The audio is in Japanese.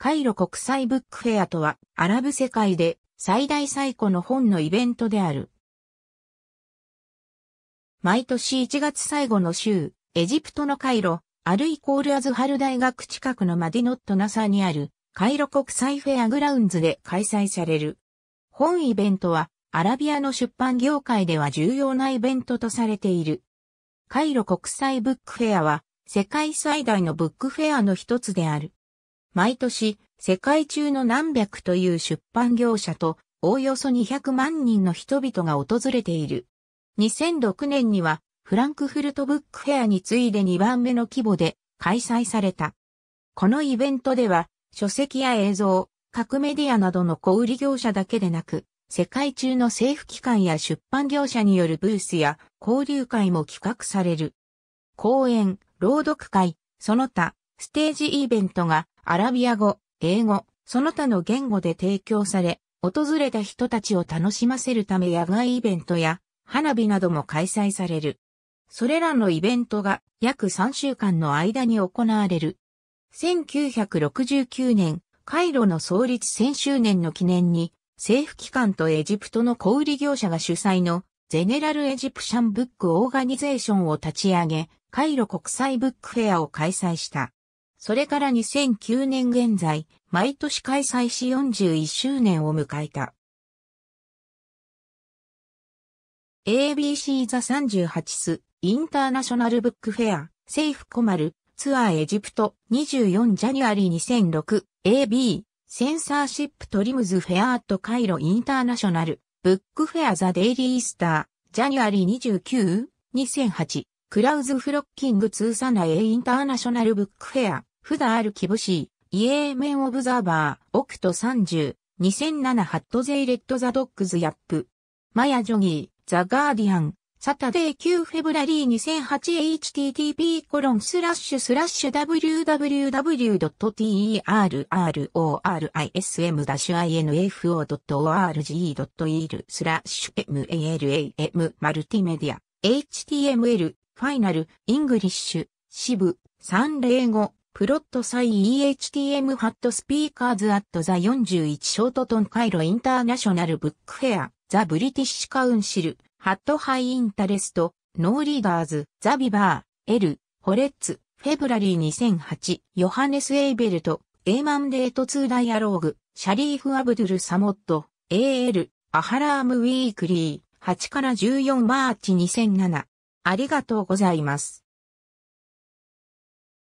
カイロ国際ブックフェアとは、アラブ世界で最大最古の本のイベントである。毎年1月最後の週、エジプトのカイロ、アルイコールアズハル大学近くのマディノットナサにある、カイロ国際フェアグラウンズで開催される。本イベントは、アラビアの出版業界では重要なイベントとされている。カイロ国際ブックフェアは、世界最大のブックフェアの一つである。毎年、世界中の何百という出版業者と、おおよそ200万人の人々が訪れている。2006年には、フランクフルトブックフェアに次いで2番目の規模で開催された。このイベントでは、書籍や映像、各メディアなどの小売業者だけでなく、世界中の政府機関や出版業者によるブースや交流会も企画される。講演、朗読会、その他、ステージイベントがアラビア語、英語、その他の言語で提供され、訪れた人たちを楽しませるため野外イベントや花火なども開催される。それらのイベントが約3週間の間に行われる。1969年、カイロの創立1000周年の記念に、政府機関とエジプトの小売業者が主催のゼネラルエジプシャンブックオーガニゼーションを立ち上げ、カイロ国際ブックフェアを開催した。それから2009年現在、毎年開催し41周年を迎えた。ABC ザ38スインターナショナルブックフェア、セイフコマル、ツアーエジプト24ジャニュアリ2006 AB センサーシップトリムズフェアアットカイロインターナショナルブックフェアザデイリーイースタージャニュアリー29 2008クラウズフロッキング通サナエインターナショナルブックフェアフダあル・キブシー、イエーメン・オブザーバー、オクト30、2007ハット・ゼイ・レッド・ザ・ドッグズ・ヤップ。マヤ・ジョギー、ザ・ガーディアン、サタデー9フェブラリー 2008http コロンスラッシュスラッシュ www.terrorism-info.org.il スラッシュ malam マルティメディア html ファイナルイングリッシュ支部305プロットサイ EHTM ハットスピーカーズアットザ41ショートトンカイロインターナショナルブックフェアザブリティッシュカウンシルハットハイインタレストノーリーダーズザビバーエルホレッツフェブラリー2008ヨハネス・エイベルトエーマンデート2ダイアローグシャリーフ・アブドゥル・サモット AL アハラーム・ウィークリー8から14マーチ2007ありがとうございます。